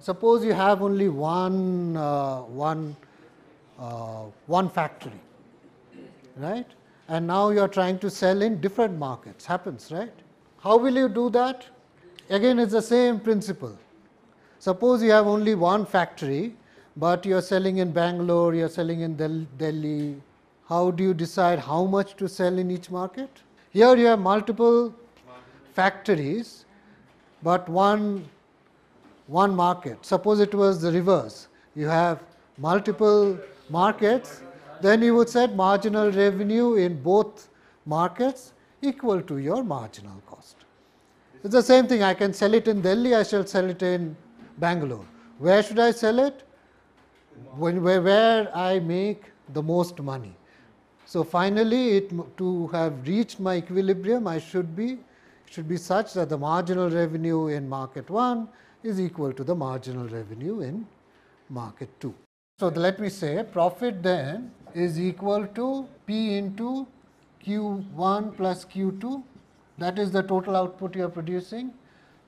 Suppose you have only one, uh, one, uh, one factory, right? And now you are trying to sell in different markets, happens, right? How will you do that? Again, it's the same principle. Suppose you have only one factory, but you are selling in Bangalore, you are selling in Del Delhi. How do you decide how much to sell in each market? Here you have multiple factories, but one one market. Suppose it was the reverse, you have multiple markets, then you would set marginal revenue in both markets equal to your marginal cost. It is the same thing, I can sell it in Delhi, I shall sell it in Bangalore. Where should I sell it? When, where, where I make the most money. So, finally, it, to have reached my equilibrium, I should be should be such that the marginal revenue in market 1 is equal to the marginal revenue in market 2. So, let me say profit then is equal to P into Q1 plus Q2 that is the total output you are producing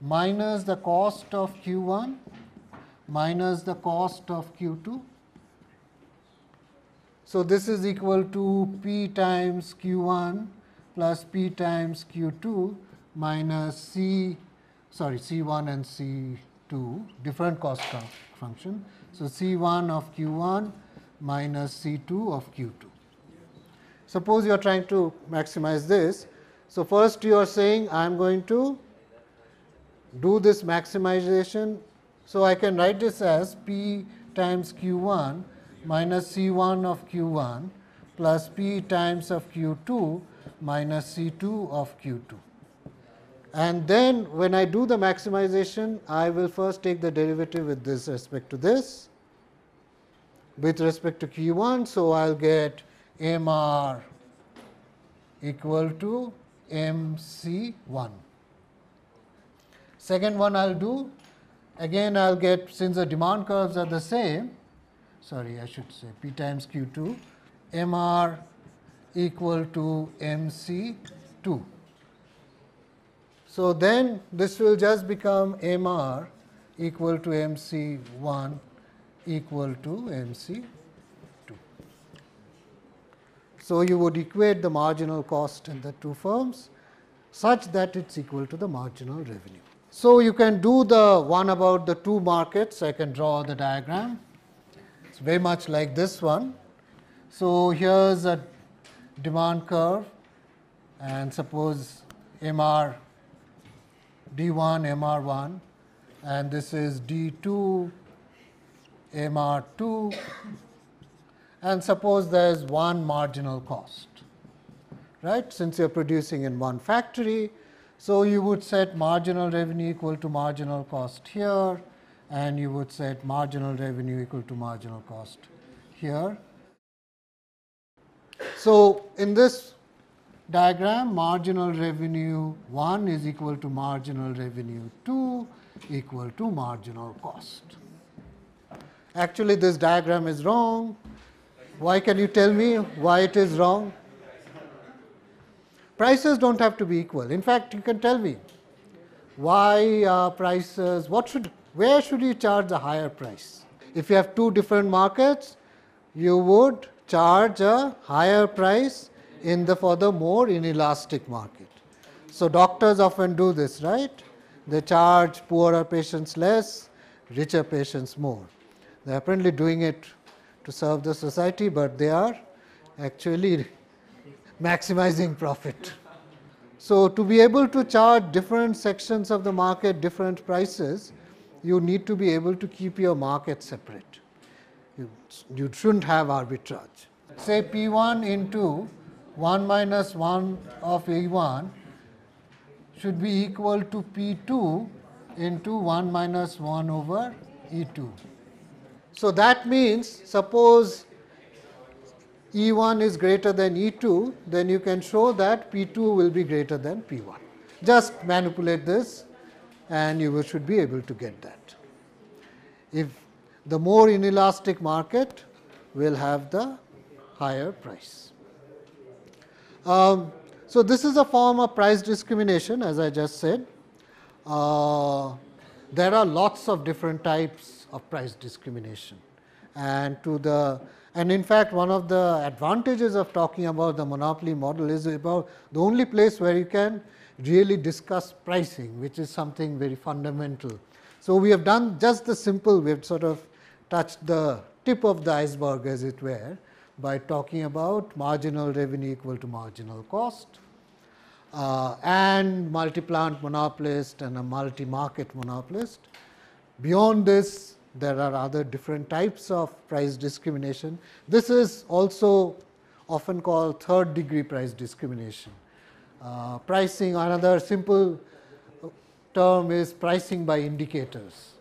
minus the cost of Q1 minus the cost of Q2. So, this is equal to P times Q1 plus P times Q2 minus C sorry C1 and C2 different cost function. So, C1 of Q1 minus C2 of Q2. Suppose you are trying to maximize this. So, first you are saying I am going to do this maximization. So, I can write this as P times Q1 minus C1 of Q1 plus P times of Q2 minus C2 of Q2. And then when I do the maximization, I will first take the derivative with this respect to this, with respect to q 1. So, I will get m r equal to m c 1. Second one I will do, again I will get since the demand curves are the same, sorry I should say p times q 2, m r equal to m c 2. So then this will just become MR equal to MC1 equal to MC2. So you would equate the marginal cost in the two firms such that it's equal to the marginal revenue. So you can do the one about the two markets. I can draw the diagram. It's very much like this one. So here's a demand curve and suppose MR D1 MR1 and this is D2 MR2 and suppose there is one marginal cost, right? Since you are producing in one factory, so you would set marginal revenue equal to marginal cost here and you would set marginal revenue equal to marginal cost here. So, in this diagram marginal revenue 1 is equal to marginal revenue 2 equal to marginal cost. Actually, this diagram is wrong. Why can you tell me why it is wrong? Prices don't have to be equal. In fact, you can tell me why uh, prices, what should, where should you charge a higher price? If you have two different markets, you would charge a higher price in the furthermore inelastic market. So, doctors often do this, right? They charge poorer patients less, richer patients more. They are apparently doing it to serve the society, but they are actually maximizing profit. So, to be able to charge different sections of the market different prices, you need to be able to keep your market separate. You, you shouldn't have arbitrage. Say P 1 into 1 minus 1 of A1 should be equal to P2 into 1 minus 1 over E2. So, that means suppose E1 is greater than E2, then you can show that P2 will be greater than P1. Just manipulate this and you should be able to get that. If the more inelastic market will have the higher price. Um, so this is a form of price discrimination as I just said. Uh, there are lots of different types of price discrimination and to the and in fact one of the advantages of talking about the monopoly model is about the only place where you can really discuss pricing which is something very fundamental. So, we have done just the simple we have sort of touched the tip of the iceberg as it were by talking about marginal revenue equal to marginal cost uh, and multi-plant monopolist and a multi-market monopolist. Beyond this, there are other different types of price discrimination. This is also often called third degree price discrimination. Uh, pricing, another simple term is pricing by indicators.